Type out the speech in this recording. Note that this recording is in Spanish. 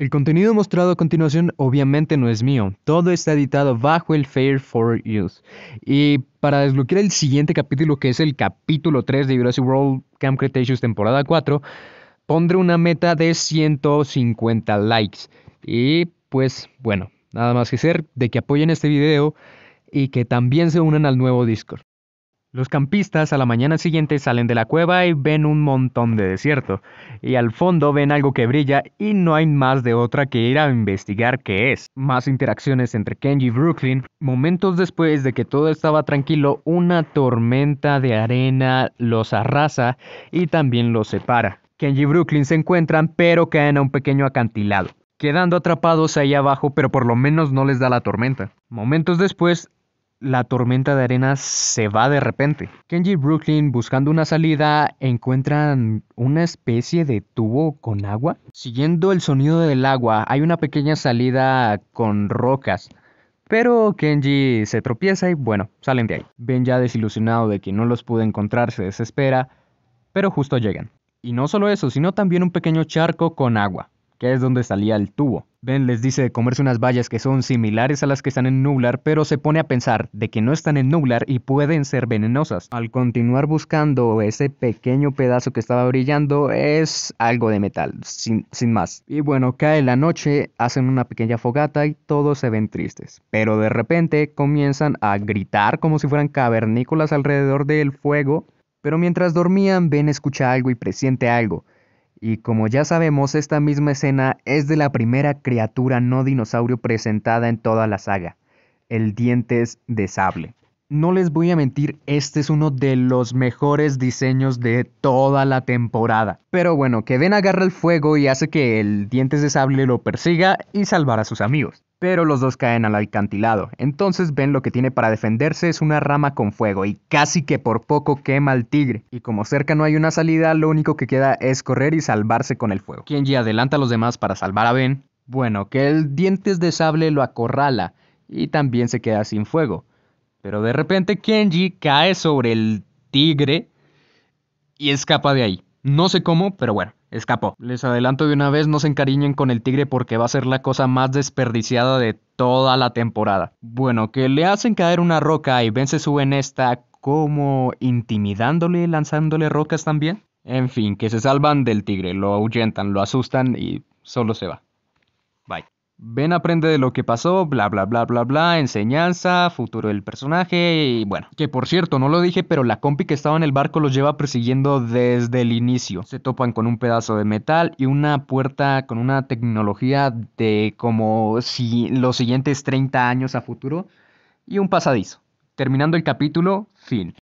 El contenido mostrado a continuación obviamente no es mío, todo está editado bajo el Fair for Use. Y para desbloquear el siguiente capítulo, que es el capítulo 3 de Jurassic World Camp Cretaceous temporada 4, pondré una meta de 150 likes. Y pues bueno, nada más que ser de que apoyen este video y que también se unan al nuevo Discord. Los campistas a la mañana siguiente salen de la cueva y ven un montón de desierto, y al fondo ven algo que brilla y no hay más de otra que ir a investigar qué es. Más interacciones entre Kenji y Brooklyn. Momentos después de que todo estaba tranquilo, una tormenta de arena los arrasa y también los separa. Kenji y Brooklyn se encuentran pero caen a un pequeño acantilado, quedando atrapados ahí abajo pero por lo menos no les da la tormenta. Momentos después, la tormenta de arena se va de repente. Kenji y Brooklyn, buscando una salida, encuentran una especie de tubo con agua. Siguiendo el sonido del agua, hay una pequeña salida con rocas. Pero Kenji se tropieza y bueno, salen de ahí. Ven ya desilusionado de que no los pude encontrar, se desespera, pero justo llegan. Y no solo eso, sino también un pequeño charco con agua que es donde salía el tubo. Ben les dice de comerse unas vallas que son similares a las que están en Nublar, pero se pone a pensar de que no están en Nublar y pueden ser venenosas. Al continuar buscando ese pequeño pedazo que estaba brillando, es algo de metal, sin, sin más. Y bueno, cae la noche, hacen una pequeña fogata y todos se ven tristes. Pero de repente comienzan a gritar como si fueran cavernícolas alrededor del fuego. Pero mientras dormían, Ben escucha algo y presiente algo. Y como ya sabemos, esta misma escena es de la primera criatura no dinosaurio presentada en toda la saga, el dientes de sable. No les voy a mentir, este es uno de los mejores diseños de toda la temporada. Pero bueno, que Ben agarra el fuego y hace que el dientes de sable lo persiga y salvar a sus amigos pero los dos caen al alcantilado. Entonces Ben lo que tiene para defenderse es una rama con fuego y casi que por poco quema al tigre. Y como cerca no hay una salida, lo único que queda es correr y salvarse con el fuego. Kenji adelanta a los demás para salvar a Ben. Bueno, que el dientes de sable lo acorrala y también se queda sin fuego. Pero de repente Kenji cae sobre el tigre y escapa de ahí. No sé cómo, pero bueno, escapó. Les adelanto de una vez, no se encariñen con el tigre porque va a ser la cosa más desperdiciada de toda la temporada. Bueno, que le hacen caer una roca y Ben se sube en esta como intimidándole, lanzándole rocas también. En fin, que se salvan del tigre, lo ahuyentan, lo asustan y solo se va. Bye. Ven, aprende de lo que pasó, bla, bla, bla, bla, bla, enseñanza, futuro del personaje y bueno. Que por cierto, no lo dije, pero la compi que estaba en el barco los lleva persiguiendo desde el inicio. Se topan con un pedazo de metal y una puerta con una tecnología de como si los siguientes 30 años a futuro y un pasadizo. Terminando el capítulo, fin.